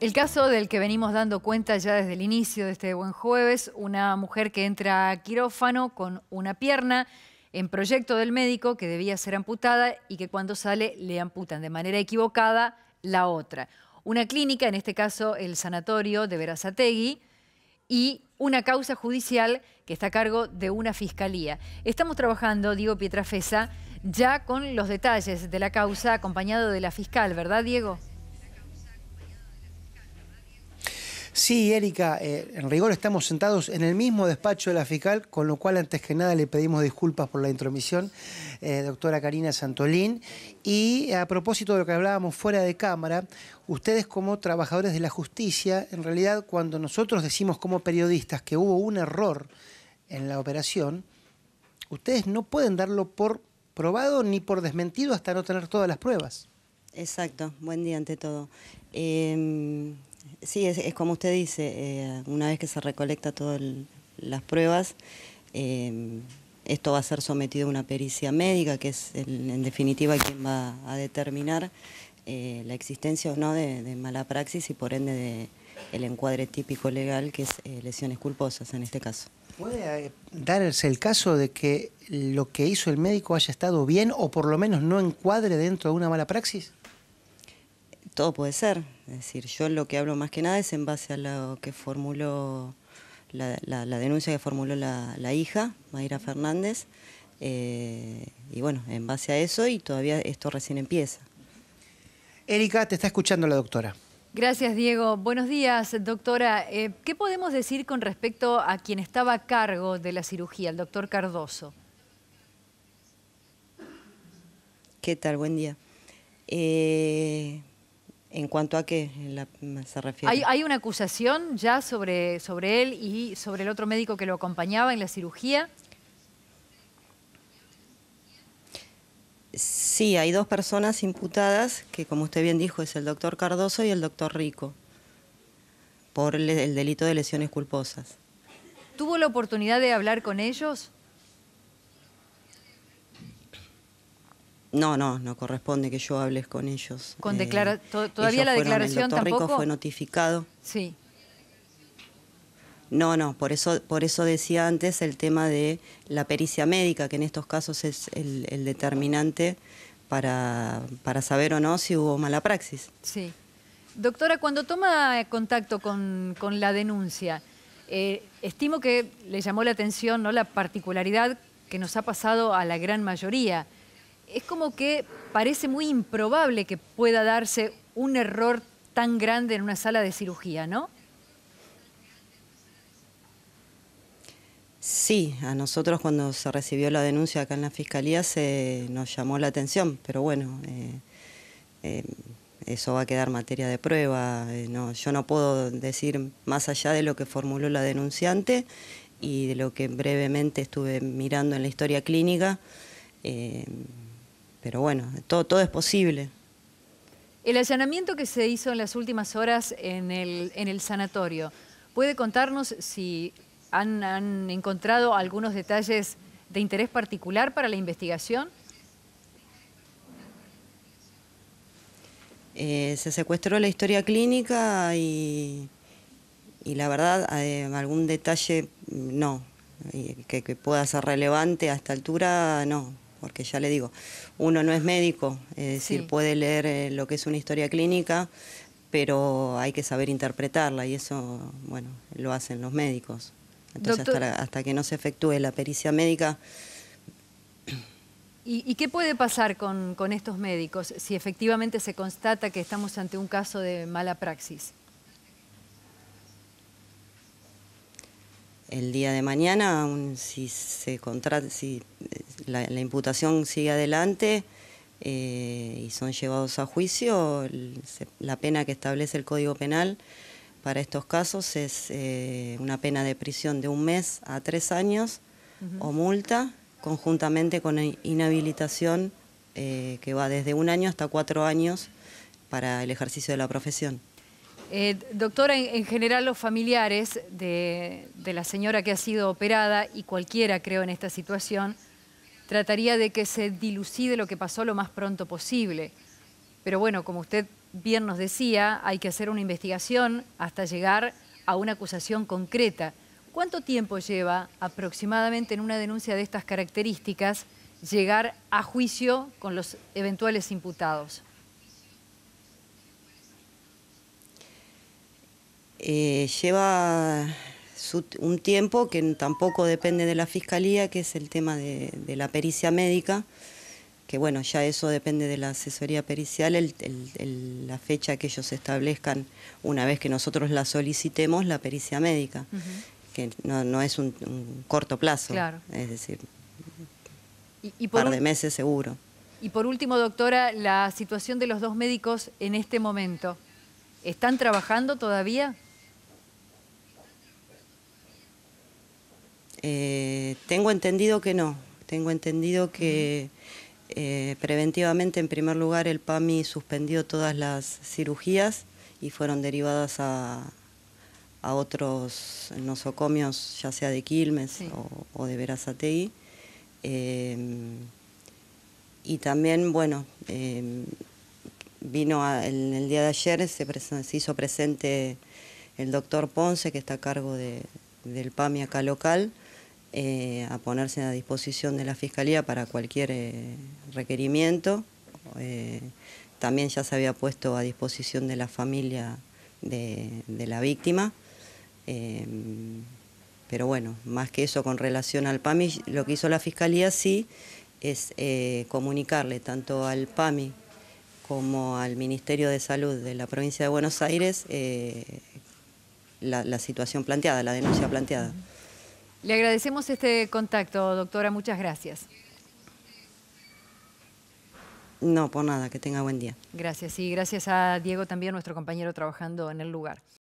El caso del que venimos dando cuenta ya desde el inicio de este buen jueves, una mujer que entra a quirófano con una pierna en proyecto del médico que debía ser amputada y que cuando sale le amputan de manera equivocada la otra. Una clínica, en este caso el sanatorio de Verazategui, y una causa judicial que está a cargo de una fiscalía. Estamos trabajando, Diego Pietrafesa, ya con los detalles de la causa acompañado de la fiscal, ¿verdad, Diego? Sí, Erika, eh, en rigor estamos sentados en el mismo despacho de la fiscal, con lo cual antes que nada le pedimos disculpas por la intromisión, eh, doctora Karina Santolín. Y a propósito de lo que hablábamos fuera de cámara, ustedes como trabajadores de la justicia, en realidad cuando nosotros decimos como periodistas que hubo un error en la operación, ustedes no pueden darlo por probado ni por desmentido hasta no tener todas las pruebas. Exacto, buen día ante todo. Em, Sí, es, como usted dice, eh, una vez que se recolecta todas las pruebas, eh, esto va a ser sometido a una pericia médica, que es en definitiva quien va a determinar eh, la existencia o no de, mala praxis y por ende de el encuadre típico legal que es lesiones culposas en este caso. ¿Puede darse el caso de que lo que hizo el médico haya estado bien o por lo menos no encuadre dentro de una mala praxis? Todo puede ser. Es decir, yo lo que hablo más que nada es en base a lo que formuló la, denuncia que formuló la, hija, Mayra Fernández, eh, y bueno, en base a eso y todavía esto recién empieza. Erika, te está escuchando la doctora. Gracias, Diego. Buenos días, doctora. Eh, ¿Qué podemos decir con respecto a quien estaba a cargo de la cirugía, el doctor Cardoso? ¿Qué tal? Buen día. Eh, ¿En cuanto a qué se refiere? Hay, una acusación ya sobre, sobre él y sobre el otro médico que lo acompañaba en la cirugía. Sí, hay dos personas imputadas, que como usted bien dijo, es el doctor Cardoso y el doctor Rico, por el delito de lesiones culposas. ¿Tuvo la oportunidad de hablar con ellos? No, no, no corresponde que yo hables con ellos. Con eh, declara todavía la declaración el Rico fue notificado. Sí. No, no, por eso, por eso decía antes el tema de la pericia médica, que en estos casos es el, determinante para, saber o no si hubo mala praxis. Sí. Doctora, cuando toma contacto con, la denuncia, eh, estimo que le llamó la atención ¿no? la particularidad que nos ha pasado a la gran mayoría es como que parece muy improbable que pueda darse un error tan grande en una sala de cirugía, ¿no? Sí, a nosotros cuando se recibió la denuncia acá en la Fiscalía se nos llamó la atención, pero bueno, eh, eh, eso va a quedar materia de prueba. Eh, yo no puedo decir más allá de lo que formuló la denunciante y de lo que brevemente estuve mirando en la historia clínica pero bueno, todo, es posible. El allanamiento que se hizo en las últimas horas en el, sanatorio, ¿puede contarnos si han, encontrado algunos detalles de interés particular para la investigación? Eh, se secuestró la historia clínica y, la verdad, eh, algún detalle mm, no, eh, que pueda ser relevante a esta altura, no porque ya le digo, uno no es médico, es decir, puede leer eh, lo que es una historia clínica, pero hay que saber interpretarla y eso, bueno, lo hacen los médicos. Entonces, hasta, que no se efectúe la pericia médica... ¿Y, qué puede pasar con estos médicos si efectivamente se constata que estamos ante un caso de mala praxis? el día de mañana, aún si se si eh, la, imputación sigue adelante eh, y son llevados a juicio, la pena que establece el Código Penal para estos casos es eh, una pena de prisión de un mes a tres años o multa, conjuntamente con inhabilitación que va desde un año hasta cuatro años para el ejercicio de la profesión. Eh, doctora, en, general los familiares de, la señora que ha sido operada y cualquiera creo en esta situación, trataría de que se dilucide lo que pasó lo más pronto posible. Pero bueno, como usted bien nos decía, hay que hacer una investigación hasta llegar a una acusación concreta. ¿Cuánto tiempo lleva aproximadamente en una denuncia de estas características llegar a juicio con los eventuales imputados? Eh, lleva un tiempo que tampoco depende de la Fiscalía, que es el tema de, la pericia médica, que bueno, ya eso depende de la asesoría pericial, la fecha que ellos establezcan una vez que nosotros la solicitemos, la pericia médica, que no, es un, corto plazo, claro. es decir, un par de meses seguro. Y por último, doctora, la situación de los dos médicos en este momento, ¿están trabajando todavía? Eh, tengo entendido que no, tengo entendido que eh, preventivamente en primer lugar el PAMI suspendió todas las cirugías y fueron derivadas a, otros nosocomios, ya sea de Quilmes o, de Verazategui. Em, y también, bueno, em, vino en el día de ayer, se, hizo presente el doctor Ponce, que está a cargo del PAMI acá local, eh, a ponerse a disposición de la Fiscalía para cualquier eh, requerimiento. Eh, también ya se había puesto a disposición de la familia de, la víctima. pero bueno, más que eso con relación al PAMI, lo que hizo la Fiscalía sí es comunicarle tanto al PAMI como al Ministerio de Salud de la provincia de Buenos Aires la situación planteada, la denuncia planteada. Le agradecemos este contacto, doctora. Muchas gracias. No, por nada. Que tenga buen día. Gracias. Y gracias a Diego también, nuestro compañero trabajando en el lugar.